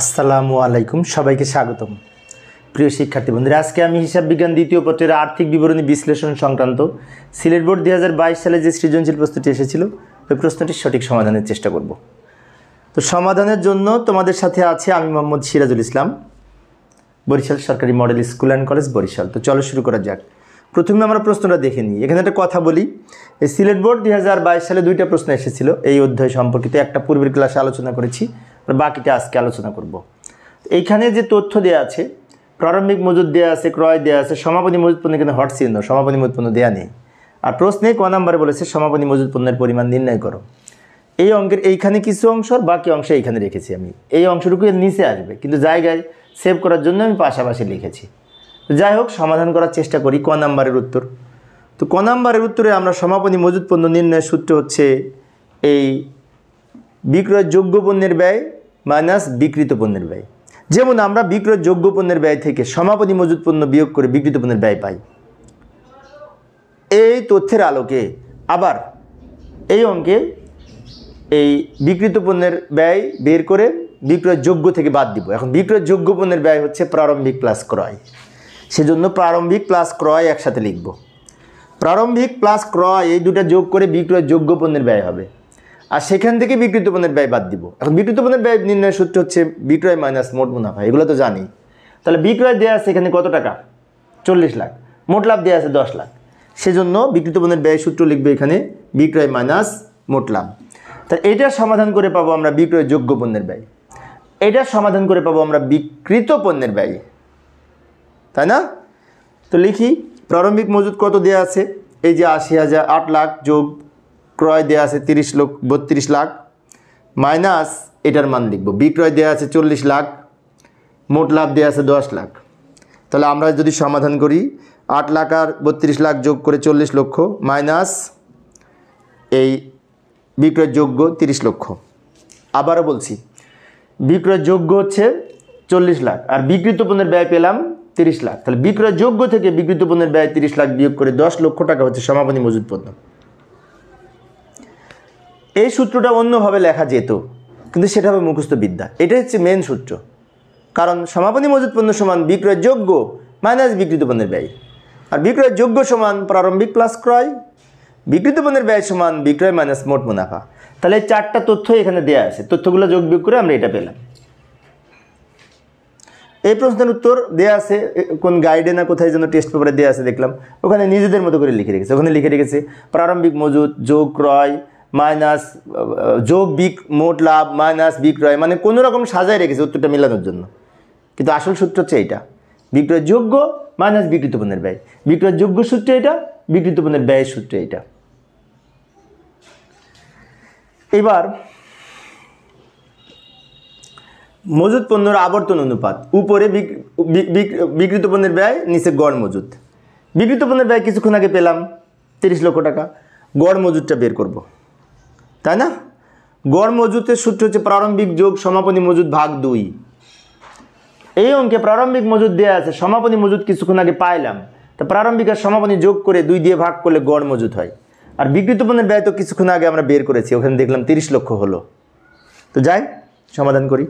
আসসালামু আলাইকুম সবাইকে স্বাগতম প্রিয় শিক্ষার্থী বন্ধুরা আজকে আমি হিসাব বিজ্ঞান দ্বিতীয় পত্রের আর্থিক বিবরণী বিশ্লেষণ সংক্রান্ত সিলেট বোর্ড দুই সালে যে সৃজনশীল প্রস্তুতি এসেছিল ওই প্রশ্নটির সঠিক সমাধানের চেষ্টা করব তো সমাধানের জন্য তোমাদের সাথে আছে আমি মোহাম্মদ সিরাজুল ইসলাম বরিশাল সরকারি model school and college Barishal তো চলো শুরু করা যাক প্রথমে আমরা প্রশ্নটা দেখে নিই এখানে একটা কথা বলি এই সিলেট বোর্ড দুই সালে দুইটা প্রশ্ন এসেছিল এই অধ্যায় সম্পর্কিত একটা পূর্বের ক্লাসে আলোচনা করেছি বাকিটা আজকে আলোচনা করব এইখানে যে তথ্য দেওয়া আছে প্রারম্ভিক মজুদ দেওয়া আছে ক্রয় দেওয়া আছে সমাপনী মজুদ পণ্য কিন্তু হট চিহ্ন সমাপনী মজুদ পণ্য দেওয়া নেই আর প্রশ্নে ক নাম্বারে বলেছে সমাপনী মজুদ পণ্যের পরিমাণ নির্ণয় করো এই অঙ্কের এইখানে কিছু অংশ আর বাকি অংশ এইখানে রেখেছি আমি এই অংশটুকু নিচে আসবে কিন্তু জায়গায় সেভ করার জন্য আমি পাশাপাশি লিখেছি যাই হোক সমাধান করার চেষ্টা করি ক নাম্বারের উত্তর তো ক নাম্বারের উত্তরে আমরা সমাপনী মজুদ পণ্য নির্ণয়ের সূত্র হচ্ছে এই বিক্রয় যোগ্য পণ্যের ব্যয় মাইনাস বিকৃত পণ্যের ব্যয় যেমন আমরা বিক্রয় যোগ্য পণ্যের ব্যয় থেকে সমাপনী মজুদ পণ্য বিয়োগ করে বিকৃত পণ্যের ব্যয় পাই এই তথ্যের আলোকে আবার এই অঙ্কে এই বিকৃত পণ্যের ব্যয় বের করে বিক্রয়যোগ্য থেকে বাদ দিব এখন বিক্রয়যোগ্য পণ্যের ব্যয় হচ্ছে প্রারম্ভিক প্লাস ক্রয় সেজন্য প্রারম্ভিক প্লাস ক্রয় একসাথে লিখব প্রারম্ভিক প্লাস ক্রয় এই দুটা যোগ করে বিক্রয় যোগ্য পণ্যের ব্যয় হবে আর সেখান থেকে বিক্রিত পণ্যের ব্যয় বাদ দিব এখন বিক্রিত পণ্যের ব্যয় নির্ণয় সূত্র হচ্ছে বিক্রয় মাইনাস মোট মুনাফা এগুলো তো জানি তাহলে বিক্রয় দেওয়া আছে এখানে কত টাকা চল্লিশ লাখ মোট লাভ দেওয়া আছে দশ লাখ সেজন্য বিক্রিত পণ্যের ব্যয় সূত্র লিখবে এখানে বিক্রয় মাইনাস মোট লাভ তা এটার সমাধান করে পাবো আমরা বিক্রয় যোগ্য পণ্যের ব্যয় এটা সমাধান করে পাবো আমরা বিকৃত পণ্যের ব্যয় তাই না তো লিখি প্রারম্ভিক মজুদ কত দেয়া আছে এই যে আশি হাজার আট লাখ যোগ ক্রয় দেয়া আছে তিরিশ লক্ষ বত্রিশ লাখ মাইনাস এটার মান লিখব বিক্রয় দেয়া আছে চল্লিশ লাখ মোট লাভ দেয়া আছে দশ লাখ তাহলে আমরা যদি সমাধান করি আট লাখ আর বত্রিশ লাখ যোগ করে চল্লিশ লক্ষ মাইনাস এই বিক্রয়যোগ্য তিরিশ লক্ষ আবারও বলছি বিক্রয়যোগ্য হচ্ছে চল্লিশ লাখ আর বিক্রিত পণ্যের ব্যয় পেলাম তিরিশ লাখ তাহলে বিক্রয় যোগ্য থেকে বিক্রিত পণ্যের ব্যয় তিরিশ লাখ বিয়োগ করে দশ লক্ষ টাকা হচ্ছে সমাপনী মজুদ পণ্য এই সূত্রটা অন্যভাবে লেখা যেত কিন্তু সেটা হবে মুখস্থ বিদ্যা এটাই হচ্ছে মেন সূত্র কারণ সমাপনী মজুদ পণ্য সমান বিক্রয় যোগ্য মাইনাস বিক্রিত পণ্যের ব্যয় আর বিক্রয় যোগ্য সমান প্রারম্ভিক প্লাস ক্রয় বিক্রিত পণ্যের ব্যয় সমান বিক্রয় মাইনাস মোট মুনাফা তাহলে চারটা তথ্য এখানে দেওয়া আছে তথ্যগুলো যোগ বিয়োগ করে আমরা এটা পেলাম এই প্রশ্নের উত্তর দেওয়া আছে কোন গাইডে না কোথায় যেন টেস্ট পেপারে দেওয়া আছে দেখলাম ওখানে নিজেদের মতো করে লিখে রেখেছে ওখানে লিখে রেখেছে প্রারম্ভিক মজুদ যোগ ক্রয় মাইনাস যোগ বিক মোট লাভ মাইনাস বিক্রয় মানে কোনো রকম সাজায় রেখেছে উত্তরটা মেলানোর জন্য কিন্তু আসল সূত্র হচ্ছে এইটা বিক্রয় যোগ্য মাইনাস বিকৃত পণ্যের ব্যয় বিক্রয় যোগ্য সূত্র এটা বিকৃত পণ্যের ব্যয়ের সূত্র এটা এবার মজুদ পণ্যর আবর্তন অনুপাত উপরে বিকৃত পণ্যের ব্যয় নিচে গড় মজুদ বিকৃত পণ্যের ব্যয় কিছুক্ষণ আগে পেলাম তিরিশ লক্ষ টাকা গড় মজুদটা বের করব। তাই না গড় মজুদের সূত্র হচ্ছে প্রারম্ভিক যোগ সমাপনী মজুদ ভাগ দুই এই অঙ্কে প্রারম্ভিক মজুদ দেওয়া আছে সমাপনী মজুদ কিছুক্ষণ আগে পাইলাম তা প্রারম্ভিক আর সমাপনী যোগ করে দুই দিয়ে ভাগ করলে গড় মজুদ হয় আর বিকৃত পণ্যের ব্যয় তো কিছুক্ষণ আগে আমরা বের করেছি ওখানে দেখলাম তিরিশ লক্ষ হলো তো যাই সমাধান করি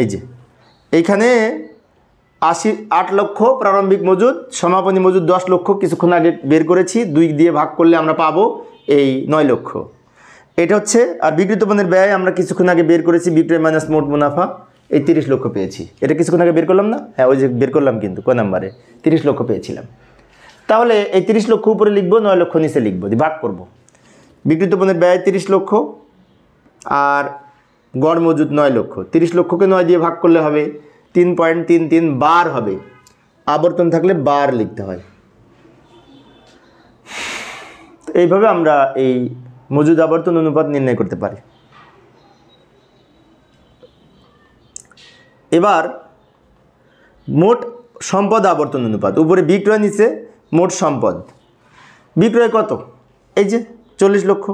এই যে এইখানে আশি আট লক্ষ প্রারম্ভিক মজুদ সমাপনী মজুদ দশ লক্ষ কিছুক্ষণ আগে বের করেছি দুই দিয়ে ভাগ করলে আমরা পাবো এই নয় লক্ষ এটা হচ্ছে আর বিক্রিত পণ্যের ব্যয় আমরা কিছুক্ষণ আগে বের করেছি বিক্রয় মাইনাস মোট মুনাফা এই তিরিশ লক্ষ পেয়েছি এটা কিছুক্ষণ আগে বের করলাম না হ্যাঁ ওই যে বের করলাম কিন্তু ক নাম্বারে তিরিশ লক্ষ পেয়েছিলাম তাহলে এই তিরিশ লক্ষ উপরে লিখবো নয় লক্ষ নিচে লিখবো ভাগ করবো বিক্রিত পণ্যের ব্যয় তিরিশ লক্ষ আর গড় মজুদ নয় লক্ষ তিরিশ লক্ষকে নয় দিয়ে ভাগ করলে হবে তিন পয়েন্ট তিন তিন বার হবে আবর্তন থাকলে বার লিখতে হয় এইভাবে আমরা এই মজুদ আবর্তন অনুপাত নির্ণয় করতে পারি এবার মোট সম্পদ আবর্তন অনুপাত উপরে বিক্রয় নিচে মোট সম্পদ বিক্রয় কত এই যে চল্লিশ লক্ষ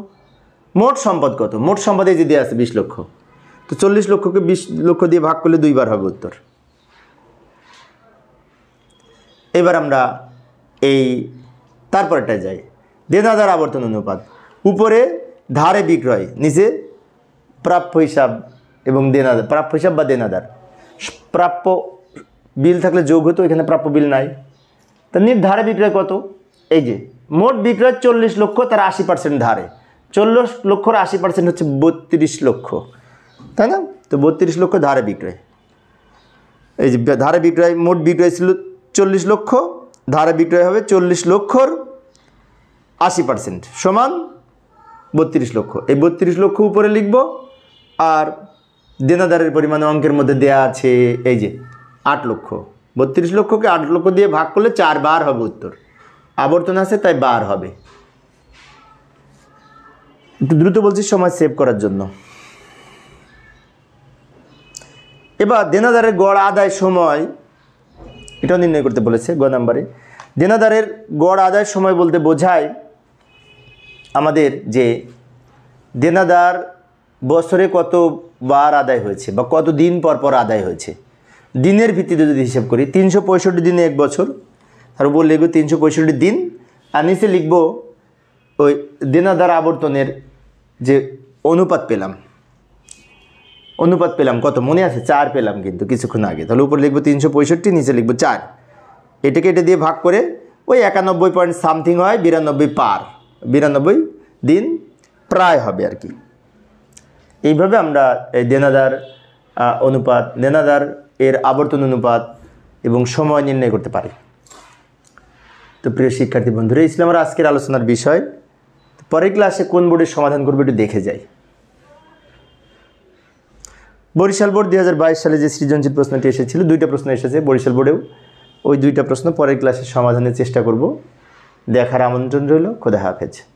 মোট সম্পদ কত মোট সম্পদ এই যে দেওয়া আছে বিশ লক্ষ তো চল্লিশ লক্ষকে বিশ লক্ষ দিয়ে ভাগ করলে দুইবার হবে উত্তর এবার আমরা এই তারপরটা যাই দেনাদার আবর্তন অনুপাত উপরে ধারে বিক্রয় নিচে প্রাপ্য হিসাব এবং দেনাদার প্রাপ্য হিসাব বা দেনাদার প্রাপ্য বিল থাকলে যোগ হতো এখানে প্রাপ্য বিল নাই তা নিট ধারে বিক্রয় কত এই যে মোট বিক্রয় চল্লিশ লক্ষ তার আশি পার্সেন্ট ধারে চল্লিশ লক্ষর আশি পার্সেন্ট হচ্ছে বত্রিশ লক্ষ তাই না তো বত্রিশ লক্ষ ধারে বিক্রয় এই যে ধারে বিক্রয় মোট বিক্রয় ছিল চল্লিশ লক্ষ ধারে বিক্রয় হবে চল্লিশ লক্ষর আশি পার্সেন্ট সমান বত্রিশ লক্ষ এই বত্রিশ লক্ষ উপরে লিখব আর দেনাদারের পরিমাণ অঙ্কের মধ্যে দেয়া আছে এই যে আট লক্ষ বত্রিশ লক্ষকে আট লক্ষ দিয়ে ভাগ করলে চার বার হবে উত্তর আবর্তন আছে তাই বার হবে একটু দ্রুত বলছি সময় সেভ করার জন্য এবার দেনাদারের গড় আদায় সময় এটাও নির্ণয় করতে বলেছে গ নাম্বারে দেনাদারের গড় আদায় সময় বলতে বোঝায় আমাদের যে দেনাদার বছরে কতবার আদায় হয়েছে বা কত দিন পর পর আদায় হয়েছে দিনের ভিত্তিতে যদি হিসাব করি তিনশো পঁয়ষট্টি দিনে এক বছর তার উপর লিখব তিনশো পঁয়ষট্টি দিন আর নিচে লিখব ওই দেনাদার আবর্তনের যে অনুপাত পেলাম অনুপাত পেলাম কত মনে আছে চার পেলাম কিন্তু কিছুক্ষণ আগে তাহলে উপরে লিখবো তিনশো পঁয়ষট্টি নিচে লিখবো চার এটাকে এটা দিয়ে ভাগ করে ওই একানব্বই পয়েন্ট সামথিং হয় বিরানব্বই পার বিরানব্বই দিন প্রায় হবে আর কি এইভাবে আমরা এই দেনাদার অনুপাত দেনাদার এর আবর্তন অনুপাত এবং সময় নির্ণয় করতে পারি তো প্রিয় শিক্ষার্থী বন্ধুরা ইসলামের আজকের আলোচনার বিষয় পরের ক্লাসে কোন বোর্ডের সমাধান করবে একটু দেখে যায় বরিশাল বোর্ড দুই সালে যে সৃজনশীল প্রশ্নটি এসেছিল দুইটা প্রশ্ন এসেছে বরিশাল বোর্ডেও ওই দুইটা প্রশ্ন পরের ক্লাসে সমাধানের চেষ্টা করব দেখার আমন্ত্রণ রইল খোদা হাফেজ